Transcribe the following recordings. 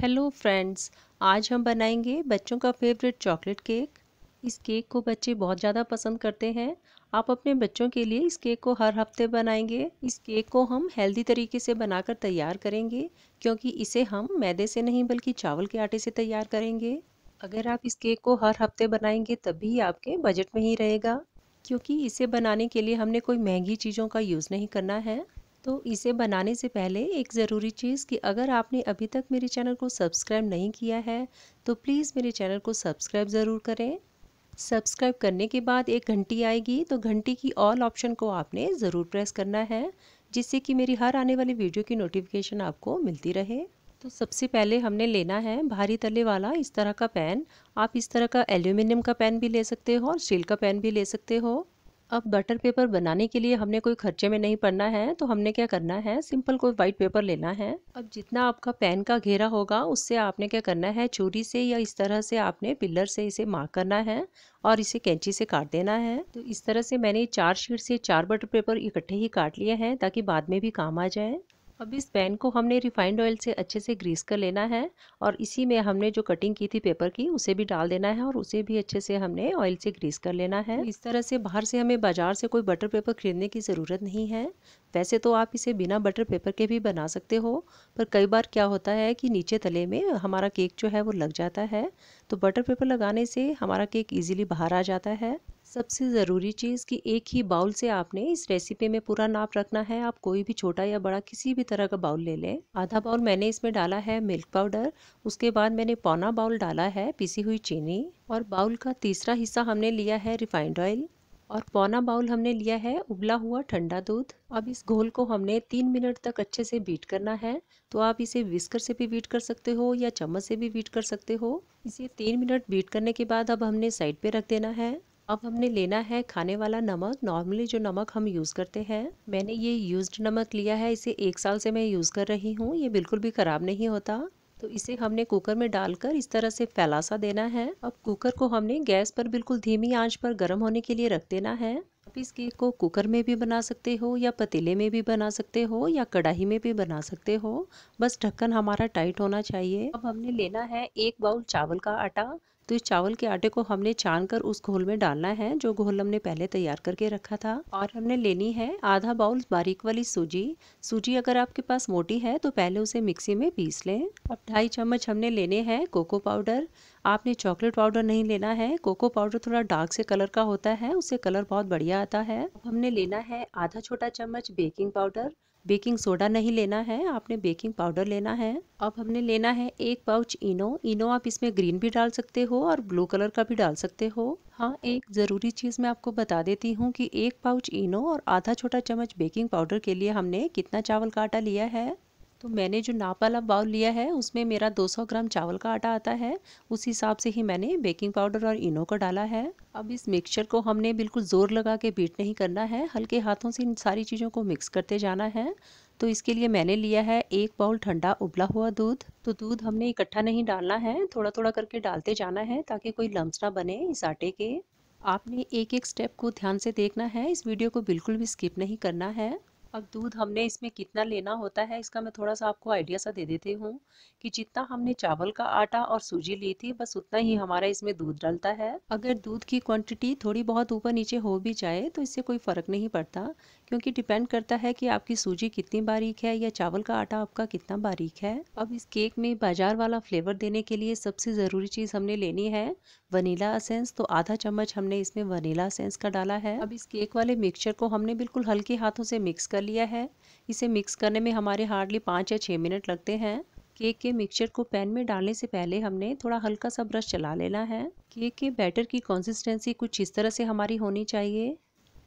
hello friends आज हम बनाएंगे बच्चों का फेवरेट चॉकलेट केक इस केक को बच्चे बहुत ज़्यादा पसंद करते हैं आप अपने बच्चों के लिए इस केक को हर हफ्ते बनाएंगे इस केक को हम हेल्दी तरीके से बनाकर तैयार करेंगे क्योंकि इसे हम मैदे से नहीं बल्कि चावल के आटे से तैयार करेंगे अगर आप इस केक को हर हफ्ते बनाएंगे तभी आपके बजट में ही रहेगा क्योंकि इसे बनाने के लिए हमने कोई महंगी चीज़ों का यूज़ नहीं करना है तो इसे बनाने से पहले एक ज़रूरी चीज़ कि अगर आपने अभी तक मेरे चैनल को सब्सक्राइब नहीं किया है तो प्लीज़ मेरे चैनल को सब्सक्राइब ज़रूर करें सब्सक्राइब करने के बाद एक घंटी आएगी तो घंटी की ऑल ऑप्शन को आपने ज़रूर प्रेस करना है जिससे कि मेरी हर आने वाली वीडियो की नोटिफिकेशन आपको मिलती रहे तो सबसे पहले हमने लेना है भारी तले वाला इस तरह का पैन आप इस तरह का एल्यूमिनियम का पैन भी ले सकते हो और स्टील का पैन भी ले सकते हो अब बटर पेपर बनाने के लिए हमने कोई खर्चे में नहीं पड़ना है तो हमने क्या करना है सिंपल कोई वाइट पेपर लेना है अब जितना आपका पैन का घेरा होगा उससे आपने क्या करना है चूड़ी से या इस तरह से आपने पिलर से इसे मार्क करना है और इसे कैंची से काट देना है तो इस तरह से मैंने चार शीट से चार बटर पेपर इकट्ठे ही काट लिए हैं ताकि बाद में भी काम आ जाए अब इस पैन को हमने रिफाइंड ऑयल से अच्छे से ग्रीस कर लेना है और इसी में हमने जो कटिंग की थी पेपर की उसे भी डाल देना है और उसे भी अच्छे से हमने ऑयल से ग्रीस कर लेना है इस तरह से बाहर से हमें बाजार से कोई बटर पेपर खरीदने की ज़रूरत नहीं है वैसे तो आप इसे बिना बटर पेपर के भी बना सकते हो पर कई बार क्या होता है कि नीचे तले में हमारा केक जो है वो लग जाता है तो बटर पेपर लगाने से हमारा केक ईजिली बाहर आ जाता है सबसे ज़रूरी चीज़ कि एक ही बाउल से आपने इस रेसिपी में पूरा नाप रखना है आप कोई भी छोटा या बड़ा किसी भी तरह का बाउल ले लें आधा बाउल मैंने इसमें डाला है मिल्क पाउडर उसके बाद मैंने पौना बाउल डाला है पीसी हुई चीनी और बाउल का तीसरा हिस्सा हमने लिया है रिफाइंड ऑयल और पौना बाउल हमने लिया है उबला हुआ ठंडा दूध अब इस घोल को हमने तीन मिनट तक अच्छे से बीट करना है तो आप इसे विस्कर से भी बीट कर सकते हो या चम्मच से भी बीट कर सकते हो इसे तीन मिनट बीट करने के बाद अब हमने साइड पे रख देना है अब हमने लेना है खाने वाला नमक नॉर्मली जो नमक हम यूज़ करते हैं मैंने ये यूज्ड नमक लिया है इसे एक साल से मैं यूज़ कर रही हूँ ये बिल्कुल भी ख़राब नहीं होता तो इसे हमने कुकर में डालकर इस तरह से फैलासा देना है अब कुकर को हमने गैस पर बिल्कुल धीमी आंच पर गर्म होने के लिए रख देना है आप इस केक को कुकर में भी बना सकते हो या पतीले में भी बना सकते हो या कढ़ाई में भी बना सकते हो बस ढक्कन हमारा टाइट होना चाहिए अब हमने लेना है एक बाउल चावल का आटा तो इस चावल के आटे को हमने छान कर उस घोल में डालना है जो घोल हमने पहले तैयार करके रखा था और हमने लेनी है आधा बाउल बारीक वाली सूजी सूजी अगर आपके पास मोटी है तो पहले उसे मिक्सी में पीस लें अब ढाई चम्मच हमने लेने हैं कोको पाउडर आपने चॉकलेट पाउडर नहीं लेना है कोको पाउडर थोड़ा डार्क से कलर का होता है उससे कलर बहुत बढ़िया आता है हमने लेना है आधा छोटा चम्मच बेकिंग पाउडर बेकिंग सोडा नहीं लेना है आपने बेकिंग पाउडर लेना है अब हमने लेना है एक पाउच इनो इनो आप इसमें ग्रीन भी डाल सकते हो और ब्लू कलर का भी डाल सकते हो हाँ एक ज़रूरी चीज़ मैं आपको बता देती हूँ कि एक पाउच इनो और आधा छोटा चम्मच बेकिंग पाउडर के लिए हमने कितना चावल का आटा लिया है तो मैंने जो नाप वाला बाउल लिया है उसमें मेरा 200 ग्राम चावल का आटा आता है उस हिसाब से ही मैंने बेकिंग पाउडर और इनो को डाला है अब इस मिक्सचर को हमने बिल्कुल ज़ोर लगा के बीट नहीं करना है हल्के हाथों से इन सारी चीज़ों को मिक्स करते जाना है तो इसके लिए मैंने लिया है एक बाउल ठंडा उबला हुआ दूध तो दूध हमने इकट्ठा नहीं डालना है थोड़ा थोड़ा करके डालते जाना है ताकि कोई लम्स ना बने इस आटे के आपने एक एक स्टेप को ध्यान से देखना है इस वीडियो को बिल्कुल भी स्किप नहीं करना है अब दूध हमने इसमें कितना लेना होता है इसका मैं थोड़ा सा आपको आइडिया सा दे देती हूँ कि जितना हमने चावल का आटा और सूजी ली थी बस उतना ही हमारा इसमें दूध डलता है अगर दूध की क्वांटिटी थोड़ी बहुत ऊपर नीचे हो भी जाए तो इससे कोई फ़र्क नहीं पड़ता क्योंकि डिपेंड करता है कि आपकी सूजी कितनी बारीक है या चावल का आटा आपका कितना बारीक है अब इस केक में बाजार वाला फ्लेवर देने के लिए सबसे ज़रूरी चीज़ हमने लेनी है वनीला असेंस तो आधा चम्मच हमने इसमें वनीला असेंस का डाला है अब इस केक वाले मिक्सचर को हमने बिल्कुल हल्के हाथों से मिक्स कर लिया है इसे मिक्स करने में हमारे हार्डली पाँच या छः मिनट लगते हैं केक के मिक्सचर को पैन में डालने से पहले हमने थोड़ा हल्का सा ब्रश चला लेना है केक के बैटर की कंसिस्टेंसी कुछ इस तरह से हमारी होनी चाहिए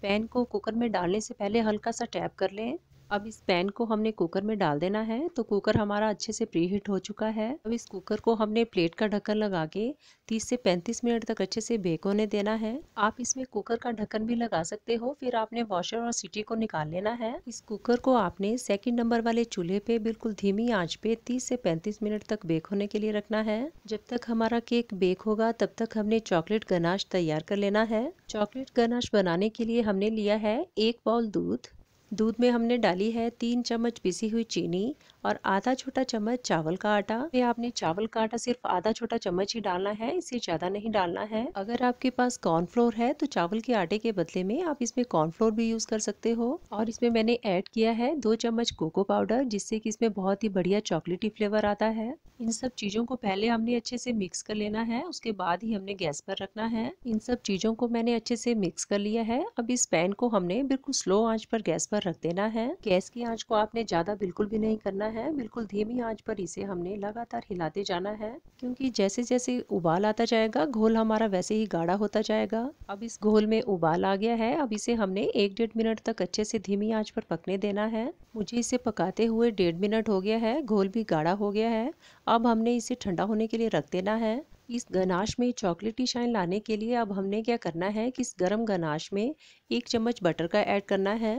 पैन को कुकर में डालने से पहले हल्का सा टैप कर लें अब इस पैन को हमने कुकर में डाल देना है तो कुकर हमारा अच्छे से प्री हीट हो चुका है अब इस कुकर को हमने प्लेट का ढक्कन लगा के 30 से 35 मिनट तक अच्छे से बेक होने देना है आप इसमें कुकर का ढक्कन भी लगा सकते हो फिर आपने वॉशर और सीटी को निकाल लेना है इस कुकर को आपने सेकेंड नंबर वाले चूल्हे पे बिल्कुल धीमी आँच पे तीस से पैंतीस मिनट तक बेक होने के लिए रखना है जब तक हमारा केक बेक होगा तब तक हमने चॉकलेट गनाश तैयार कर लेना है चॉकलेट गनाश बनाने के लिए हमने लिया है एक बाउल दूध दूध में हमने डाली है तीन चम्मच पिसी हुई चीनी और आधा छोटा चम्मच चावल का आटा ये आपने चावल का आटा सिर्फ आधा छोटा चम्मच ही डालना है इसे ज़्यादा नहीं डालना है अगर आपके पास कॉर्नफ्लोर है तो चावल के आटे के बदले में आप इसमें कॉर्नफ्लोर भी यूज़ कर सकते हो और इसमें मैंने ऐड किया है दो चम्मच कोको पाउडर जिससे की इसमें बहुत ही बढ़िया चॉकलेटी फ्लेवर आता है इन सब चीज़ों को पहले हमने अच्छे से मिक्स कर लेना है उसके बाद ही हमने गैस पर रखना है इन सब चीज़ों को मैंने अच्छे से मिक्स कर लिया है अब इस पैन को हमने बिल्कुल स्लो आँच पर गैस पर पर रख देना है गैस की आंच को आपने ज़्यादा बिल्कुल भी नहीं करना है बिल्कुल धीमी आंच पर इसे हमने लगातार हिलाते जाना है क्योंकि जैसे जैसे उबाल आता जाएगा घोल हमारा वैसे ही गाढ़ा होता जाएगा अब इस घोल में उबाल आ गया है अब इसे हमने एक डेढ़ मिनट तक अच्छे से धीमी आँच पर पकने देना है मुझे इसे पकाते हुए डेढ़ मिनट हो गया है घोल भी गाढ़ा हो गया है अब हमने इसे ठंडा होने के लिए रख देना है इस गनाश में चॉकलेटी शाइन लाने के लिए अब हमने क्या करना है कि इस गरम गनाश में एक चम्मच बटर का ऐड करना है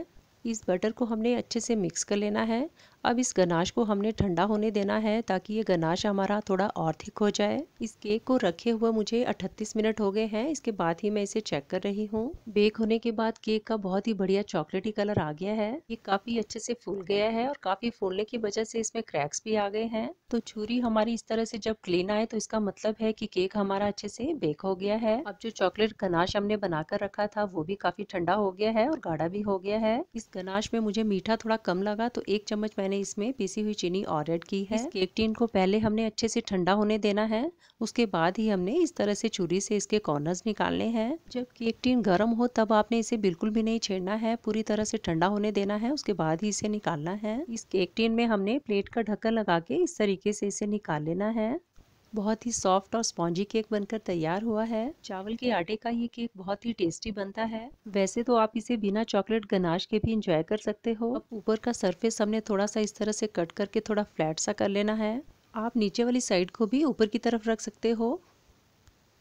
इस बटर को हमने अच्छे से मिक्स कर लेना है अब इस गनाश को हमने ठंडा होने देना है ताकि ये गनाश हमारा थोड़ा और थिक हो जाए इस केक को रखे हुए मुझे 38 मिनट हो गए हैं इसके बाद ही मैं इसे चेक कर रही हूँ बेक होने के बाद केक का बहुत ही बढ़िया चॉकलेटी कलर आ गया है ये काफ़ी अच्छे से फूल गया है और काफ़ी फूलने की वजह से इसमें क्रैक्स भी आ गए हैं तो छुरी हमारी इस तरह से जब क्लीन आए तो इसका मतलब है की केक हमारा अच्छे से बेक हो गया है अब जो चॉकलेट गनाश हमने बनाकर रखा था वो भी काफ़ी ठंडा हो गया है और गाढ़ा भी हो गया है इस गनाश में मुझे मीठा थोड़ा कम लगा तो एक चम्मच मैंने मैंने इसमें पीसी हुई चीनी और ऐड की है इस केक टीन को पहले हमने अच्छे से ठंडा होने देना है उसके बाद ही हमने इस तरह से छुरी से इसके कॉर्नर्स निकालने हैं जब केक टीन गर्म हो तब आपने इसे बिल्कुल भी नहीं छेड़ना है पूरी तरह से ठंडा होने देना है उसके बाद ही इसे निकालना है इस केक टीन में हमने प्लेट का ढक्कन लगा के इस तरीके से इसे निकाल लेना है बहुत ही सॉफ्ट और स्पॉन्जी केक बनकर तैयार हुआ है चावल के आटे का ये केक बहुत ही टेस्टी बनता है वैसे तो आप इसे बिना चॉकलेट गनाश के भी इंजॉय कर सकते हो अब ऊपर का सरफेस हमने थोड़ा सा इस तरह से कट करके थोड़ा फ्लैट सा कर लेना है आप नीचे वाली साइड को भी ऊपर की तरफ रख सकते हो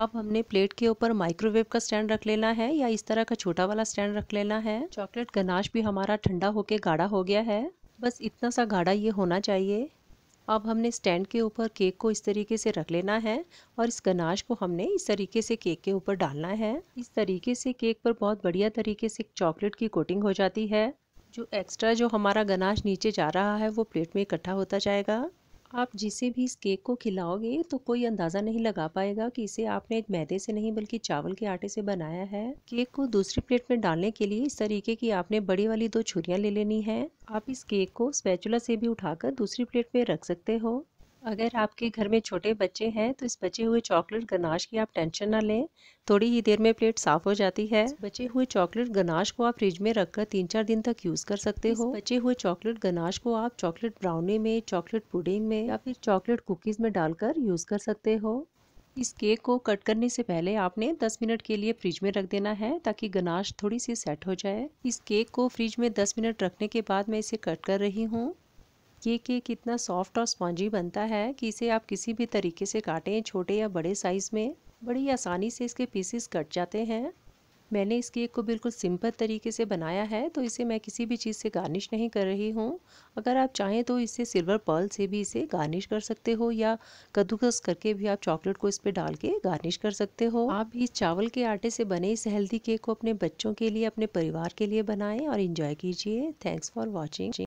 अब हमने प्लेट के ऊपर माइक्रोवेव का स्टैंड रख लेना है या इस तरह का छोटा वाला स्टैंड रख लेना है चॉकलेट गनाश भी हमारा ठंडा होके गाढ़ा हो गया है बस इतना सा गाढ़ा ये होना चाहिए अब हमने स्टैंड के ऊपर केक को इस तरीके से रख लेना है और इस गनाश को हमने इस तरीके से केक के ऊपर डालना है इस तरीके से केक पर बहुत बढ़िया तरीके से चॉकलेट की कोटिंग हो जाती है जो एक्स्ट्रा जो हमारा गनाश नीचे जा रहा है वो प्लेट में इकट्ठा होता जाएगा आप जिसे भी इस केक को खिलाओगे तो कोई अंदाज़ा नहीं लगा पाएगा कि इसे आपने एक मैदे से नहीं बल्कि चावल के आटे से बनाया है केक को दूसरी प्लेट में डालने के लिए इस तरीके की आपने बड़ी वाली दो छुरियाँ ले लेनी है आप इस केक को स्पैचुला से भी उठाकर दूसरी प्लेट में रख सकते हो अगर आपके घर में छोटे बच्चे हैं तो इस बचे हुए चॉकलेट गनाश की आप टेंशन ना लें थोड़ी ही देर में प्लेट साफ हो जाती है बचे हुए चॉकलेट गनाश को आप फ्रिज में रखकर तीन चार दिन तक यूज़ कर सकते हो बचे हुए चॉकलेट गनाश को आप चॉकलेट ब्राउनी में चॉकलेट पुडिंग में या फिर चॉकलेट कुकीज़ में डालकर यूज़ कर सकते हो इस केक को कट करने से पहले आपने 10 मिनट के लिए फ्रिज में रख देना है ताकि गनाश थोड़ी सी सेट हो जाए इस केक को फ्रिज में 10 मिनट रखने के बाद मैं इसे कट कर रही हूँ देखिए कि कितना सॉफ्ट और स्पॉन्जी बनता है कि इसे आप किसी भी तरीके से काटें छोटे या बड़े साइज़ में बड़ी आसानी से इसके पीसेस कट जाते हैं मैंने इस केक को बिल्कुल सिंपल तरीके से बनाया है तो इसे मैं किसी भी चीज़ से गार्निश नहीं कर रही हूँ अगर आप चाहें तो इसे सिल्वर पर्ल से भी इसे गार्निश कर सकते हो या कद्दूकस करके भी आप चॉकलेट को इस पर डाल के गार्निश कर सकते हो आप इस चावल के आटे से बने इस हेल्दी केक को अपने बच्चों के लिए अपने परिवार के लिए बनाएँ और इन्जॉय कीजिए थैंक्स फॉर वॉचिंग